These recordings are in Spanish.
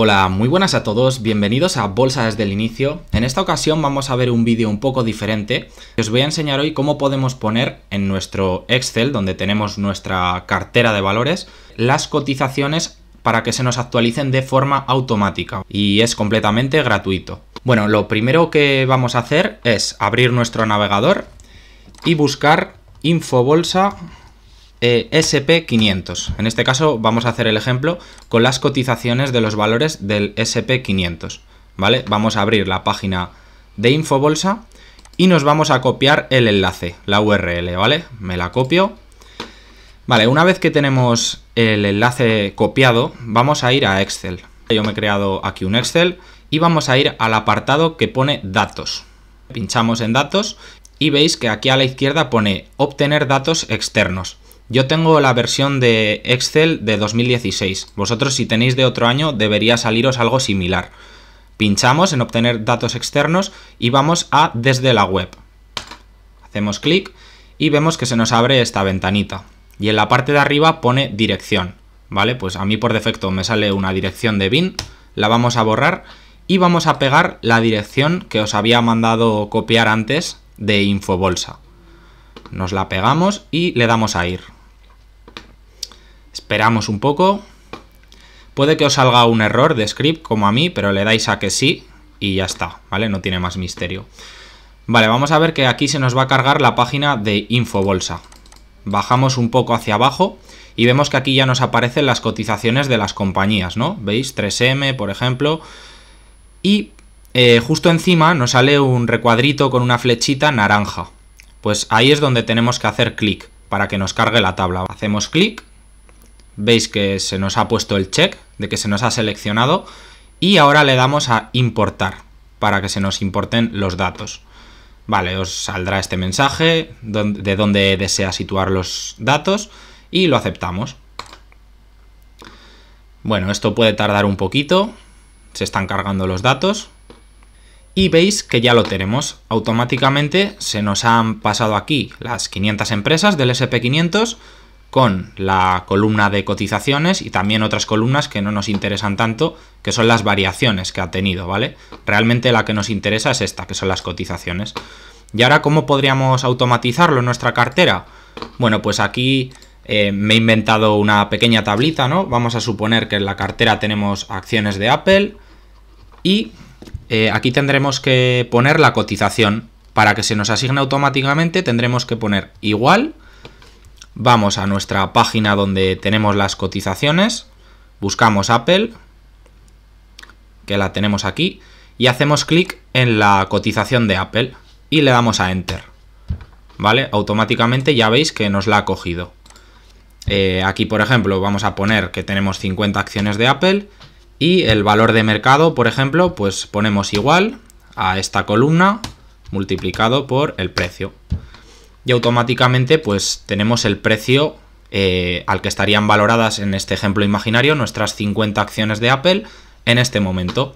Hola, muy buenas a todos, bienvenidos a Bolsa desde el inicio. En esta ocasión vamos a ver un vídeo un poco diferente. Os voy a enseñar hoy cómo podemos poner en nuestro Excel, donde tenemos nuestra cartera de valores, las cotizaciones para que se nos actualicen de forma automática y es completamente gratuito. Bueno, lo primero que vamos a hacer es abrir nuestro navegador y buscar Infobolsa. Eh, SP500. En este caso vamos a hacer el ejemplo con las cotizaciones de los valores del SP500. ¿vale? Vamos a abrir la página de Infobolsa y nos vamos a copiar el enlace, la URL, ¿vale? Me la copio. Vale, una vez que tenemos el enlace copiado, vamos a ir a Excel. Yo me he creado aquí un Excel y vamos a ir al apartado que pone datos. Pinchamos en datos y veis que aquí a la izquierda pone obtener datos externos. Yo tengo la versión de Excel de 2016. Vosotros si tenéis de otro año debería saliros algo similar. Pinchamos en obtener datos externos y vamos a desde la web. Hacemos clic y vemos que se nos abre esta ventanita. Y en la parte de arriba pone dirección. ¿Vale? Pues a mí por defecto me sale una dirección de bin. La vamos a borrar y vamos a pegar la dirección que os había mandado copiar antes de Infobolsa. Nos la pegamos y le damos a ir. Esperamos un poco. Puede que os salga un error de script como a mí, pero le dais a que sí y ya está, ¿vale? No tiene más misterio. Vale, vamos a ver que aquí se nos va a cargar la página de Infobolsa. Bajamos un poco hacia abajo y vemos que aquí ya nos aparecen las cotizaciones de las compañías, ¿no? ¿Veis? 3M, por ejemplo. Y eh, justo encima nos sale un recuadrito con una flechita naranja. Pues ahí es donde tenemos que hacer clic para que nos cargue la tabla. Hacemos clic veis que se nos ha puesto el check de que se nos ha seleccionado y ahora le damos a importar para que se nos importen los datos. Vale, os saldrá este mensaje de dónde desea situar los datos y lo aceptamos. Bueno, esto puede tardar un poquito, se están cargando los datos y veis que ya lo tenemos. Automáticamente se nos han pasado aquí las 500 empresas del SP500 con la columna de cotizaciones y también otras columnas que no nos interesan tanto, que son las variaciones que ha tenido, ¿vale? Realmente la que nos interesa es esta, que son las cotizaciones. ¿Y ahora cómo podríamos automatizarlo en nuestra cartera? Bueno, pues aquí eh, me he inventado una pequeña tablita, ¿no? Vamos a suponer que en la cartera tenemos acciones de Apple y eh, aquí tendremos que poner la cotización. Para que se nos asigne automáticamente tendremos que poner igual vamos a nuestra página donde tenemos las cotizaciones, buscamos Apple, que la tenemos aquí, y hacemos clic en la cotización de Apple y le damos a Enter. ¿Vale? Automáticamente ya veis que nos la ha cogido. Eh, aquí, por ejemplo, vamos a poner que tenemos 50 acciones de Apple y el valor de mercado, por ejemplo, pues ponemos igual a esta columna multiplicado por el precio y automáticamente pues tenemos el precio eh, al que estarían valoradas en este ejemplo imaginario nuestras 50 acciones de Apple en este momento.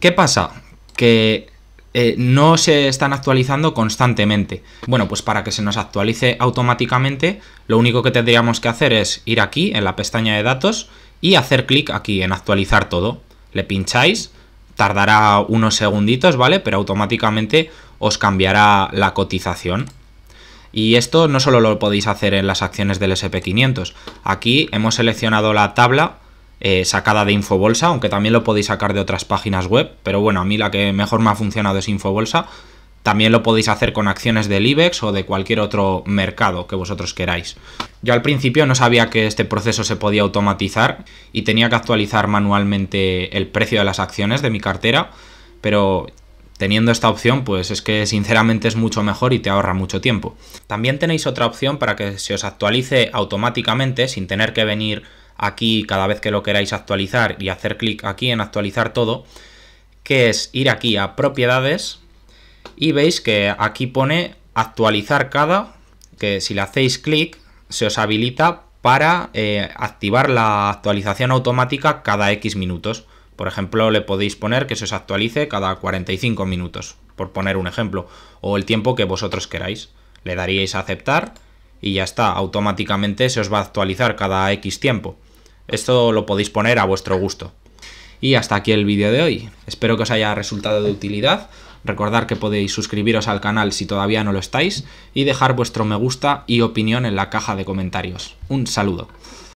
¿Qué pasa? Que eh, no se están actualizando constantemente. Bueno, pues para que se nos actualice automáticamente, lo único que tendríamos que hacer es ir aquí en la pestaña de datos y hacer clic aquí en actualizar todo. Le pincháis, tardará unos segunditos, ¿vale? Pero automáticamente os cambiará la cotización. Y esto no solo lo podéis hacer en las acciones del SP500. Aquí hemos seleccionado la tabla eh, sacada de Infobolsa, aunque también lo podéis sacar de otras páginas web. Pero bueno, a mí la que mejor me ha funcionado es Infobolsa. También lo podéis hacer con acciones del IBEX o de cualquier otro mercado que vosotros queráis. Yo al principio no sabía que este proceso se podía automatizar y tenía que actualizar manualmente el precio de las acciones de mi cartera, pero Teniendo esta opción, pues es que sinceramente es mucho mejor y te ahorra mucho tiempo. También tenéis otra opción para que se os actualice automáticamente sin tener que venir aquí cada vez que lo queráis actualizar y hacer clic aquí en actualizar todo, que es ir aquí a propiedades y veis que aquí pone actualizar cada, que si le hacéis clic se os habilita para eh, activar la actualización automática cada X minutos. Por ejemplo, le podéis poner que se os actualice cada 45 minutos, por poner un ejemplo, o el tiempo que vosotros queráis. Le daríais a aceptar y ya está, automáticamente se os va a actualizar cada X tiempo. Esto lo podéis poner a vuestro gusto. Y hasta aquí el vídeo de hoy. Espero que os haya resultado de utilidad. Recordar que podéis suscribiros al canal si todavía no lo estáis y dejar vuestro me gusta y opinión en la caja de comentarios. Un saludo.